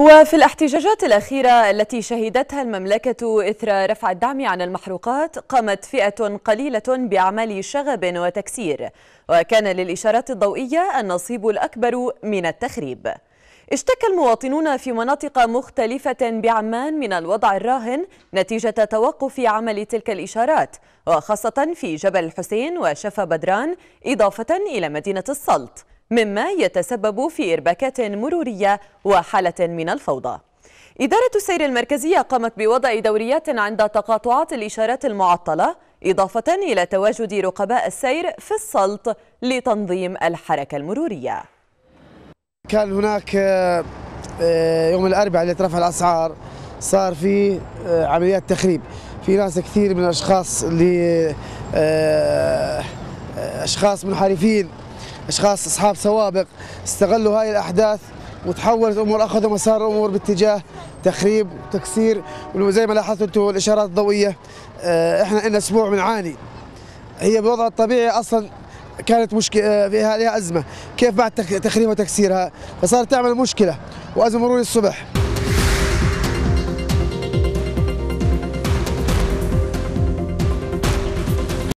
وفي الاحتجاجات الأخيرة التي شهدتها المملكة إثر رفع الدعم عن المحروقات قامت فئة قليلة بأعمال شغب وتكسير وكان للإشارات الضوئية النصيب الأكبر من التخريب اشتكى المواطنون في مناطق مختلفة بعمان من الوضع الراهن نتيجة توقف عمل تلك الإشارات وخاصة في جبل الحسين وشفا بدران إضافة إلى مدينة السلط مما يتسبب في إرباكات مرورية وحالة من الفوضى إدارة السير المركزية قامت بوضع دوريات عند تقاطعات الإشارات المعطلة إضافة إلى تواجد رقباء السير في السلط لتنظيم الحركة المرورية كان هناك آه، يوم الأربعاء اللي ترفع الأسعار صار في آه، عمليات تخريب في ناس كثير من الأشخاص اللي آه، أشخاص منحرفين أشخاص أصحاب سوابق استغلوا هاي الأحداث وتحولت امور اخذوا مسار الامور باتجاه تخريب وتكسير وزي ما لاحظتوا انتم الاشارات الضوئيه آه، احنا لنا اسبوع بنعاني هي بوضعها الطبيعي اصلا كانت مشكله آه، فيها لها ازمه كيف بعد تخريب وتكسيرها فصارت تعمل مشكله وازمه مرور الصبح